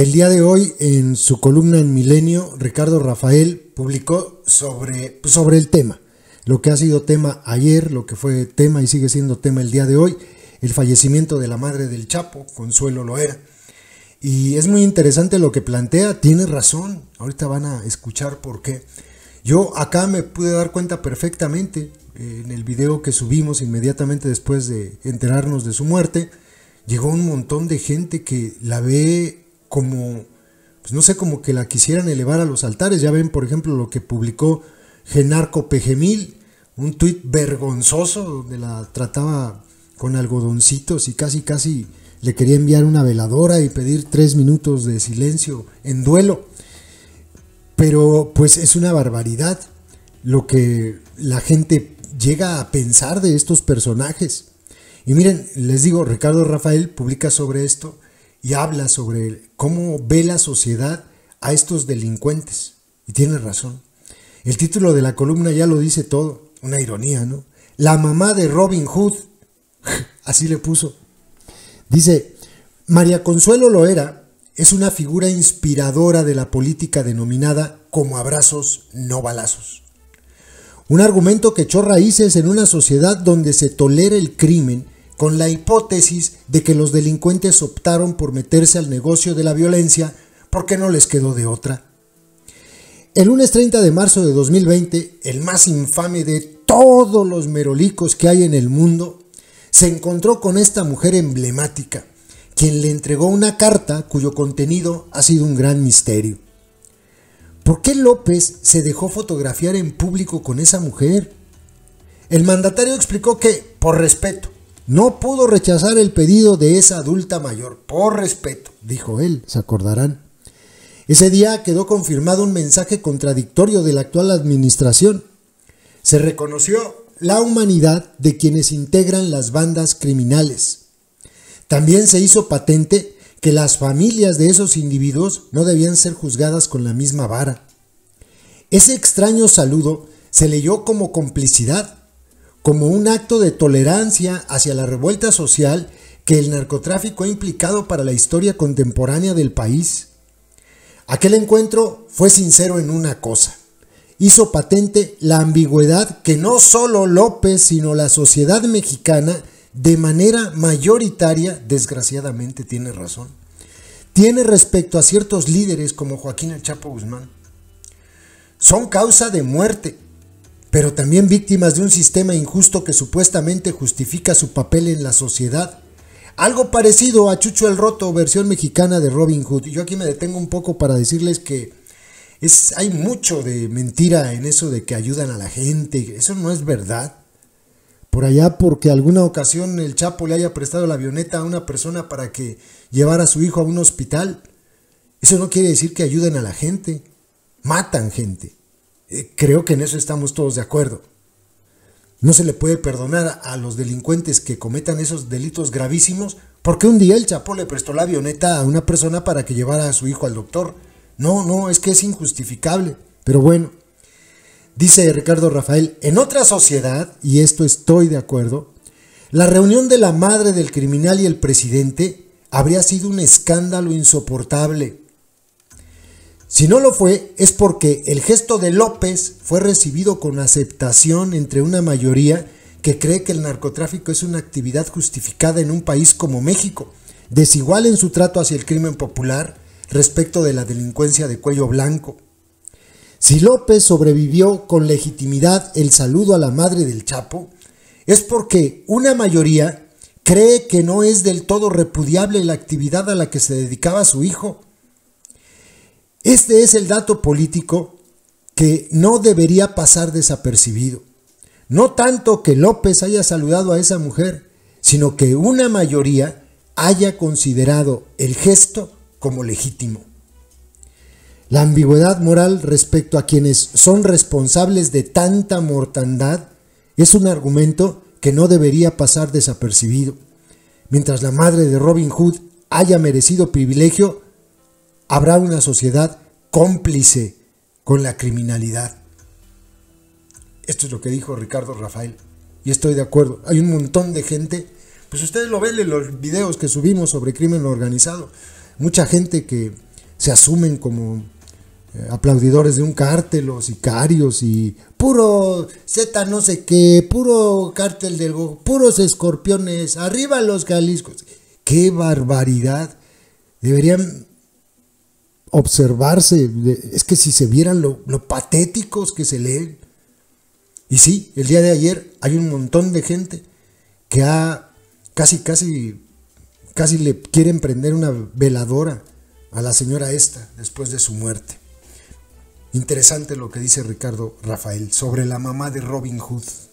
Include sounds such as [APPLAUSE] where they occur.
El día de hoy, en su columna en Milenio, Ricardo Rafael publicó sobre, pues, sobre el tema, lo que ha sido tema ayer, lo que fue tema y sigue siendo tema el día de hoy, el fallecimiento de la madre del Chapo, Consuelo Loera. Y es muy interesante lo que plantea, tiene razón, ahorita van a escuchar por qué. Yo acá me pude dar cuenta perfectamente en el video que subimos inmediatamente después de enterarnos de su muerte. Llegó un montón de gente que la ve como, pues, no sé, cómo que la quisieran elevar a los altares. Ya ven, por ejemplo, lo que publicó Genarco Pejemil, un tuit vergonzoso donde la trataba con algodoncitos y casi, casi le quería enviar una veladora y pedir tres minutos de silencio en duelo. Pero pues es una barbaridad lo que la gente llega a pensar de estos personajes. Y miren, les digo, Ricardo Rafael publica sobre esto y habla sobre cómo ve la sociedad a estos delincuentes. Y tiene razón. El título de la columna ya lo dice todo. Una ironía, ¿no? La mamá de Robin Hood. [LAUGHS] Así le puso. Dice, María Consuelo Loera es una figura inspiradora de la política denominada como abrazos, no balazos. Un argumento que echó raíces en una sociedad donde se tolera el crimen con la hipótesis de que los delincuentes optaron por meterse al negocio de la violencia porque no les quedó de otra. El lunes 30 de marzo de 2020, el más infame de todos los merolicos que hay en el mundo, se encontró con esta mujer emblemática, quien le entregó una carta cuyo contenido ha sido un gran misterio. ¿Por qué López se dejó fotografiar en público con esa mujer? El mandatario explicó que, por respeto, no pudo rechazar el pedido de esa adulta mayor, por respeto, dijo él, se acordarán. Ese día quedó confirmado un mensaje contradictorio de la actual administración. Se reconoció la humanidad de quienes integran las bandas criminales. También se hizo patente que las familias de esos individuos no debían ser juzgadas con la misma vara. Ese extraño saludo se leyó como complicidad como un acto de tolerancia hacia la revuelta social que el narcotráfico ha implicado para la historia contemporánea del país. Aquel encuentro fue sincero en una cosa. Hizo patente la ambigüedad que no solo López, sino la sociedad mexicana, de manera mayoritaria, desgraciadamente tiene razón, tiene respecto a ciertos líderes como Joaquín El Chapo Guzmán. Son causa de muerte pero también víctimas de un sistema injusto que supuestamente justifica su papel en la sociedad. Algo parecido a Chucho el Roto, versión mexicana de Robin Hood. Yo aquí me detengo un poco para decirles que es, hay mucho de mentira en eso de que ayudan a la gente. Eso no es verdad. Por allá porque alguna ocasión el Chapo le haya prestado la avioneta a una persona para que llevara a su hijo a un hospital. Eso no quiere decir que ayuden a la gente. Matan gente. Eh, creo que en eso estamos todos de acuerdo. No se le puede perdonar a los delincuentes que cometan esos delitos gravísimos porque un día el Chapo le prestó la avioneta a una persona para que llevara a su hijo al doctor. No, no, es que es injustificable. Pero bueno, dice Ricardo Rafael, en otra sociedad, y esto estoy de acuerdo, la reunión de la madre del criminal y el presidente habría sido un escándalo insoportable. Si no lo fue, es porque el gesto de López fue recibido con aceptación entre una mayoría que cree que el narcotráfico es una actividad justificada en un país como México, desigual en su trato hacia el crimen popular respecto de la delincuencia de cuello blanco. Si López sobrevivió con legitimidad el saludo a la madre del Chapo, es porque una mayoría cree que no es del todo repudiable la actividad a la que se dedicaba su hijo este es el dato político que no debería pasar desapercibido. No tanto que López haya saludado a esa mujer, sino que una mayoría haya considerado el gesto como legítimo. La ambigüedad moral respecto a quienes son responsables de tanta mortandad es un argumento que no debería pasar desapercibido. Mientras la madre de Robin Hood haya merecido privilegio, habrá una sociedad cómplice con la criminalidad. Esto es lo que dijo Ricardo Rafael. Y estoy de acuerdo. Hay un montón de gente. Pues ustedes lo ven en los videos que subimos sobre crimen organizado. Mucha gente que se asumen como eh, aplaudidores de un cártel Los sicarios y puro Z no sé qué, puro cártel del Go, puros escorpiones, arriba los Jaliscos. ¡Qué barbaridad! Deberían observarse. es que si se vieran lo, patéticos que se leen. Y sí, el día de ayer hay un montón de gente que ha casi, casi, casi le quieren prender una veladora a la señora esta después de su muerte. Interesante lo que dice Ricardo Rafael sobre la mamá de Robin Hood.